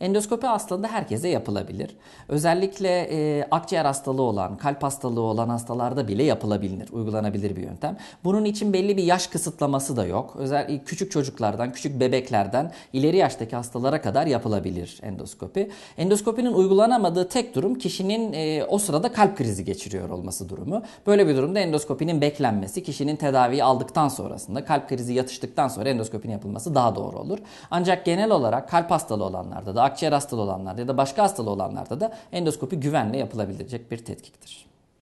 Endoskopi aslında herkese yapılabilir. Özellikle e, akciğer hastalığı olan, kalp hastalığı olan hastalarda bile yapılabilir, uygulanabilir bir yöntem. Bunun için belli bir yaş kısıtlaması da yok. Özel e, küçük çocuklardan, küçük bebeklerden ileri yaştaki hastalara kadar yapılabilir endoskopi. Endoskopinin uygulanamadığı tek durum kişinin e, o sırada kalp krizi geçiriyor olması durumu. Böyle bir durumda endoskopinin beklenmesi, kişinin tedaviyi aldıktan sonrasında kalp krizi yatıştıktan sonra endoskopinin yapılması daha doğru olur. Ancak genel olarak kalp hastalığı olanlarda da akciğer hastalığı olanlarda ya da başka hastalığı olanlarda da endoskopi güvenle yapılabilecek bir tetkiktir.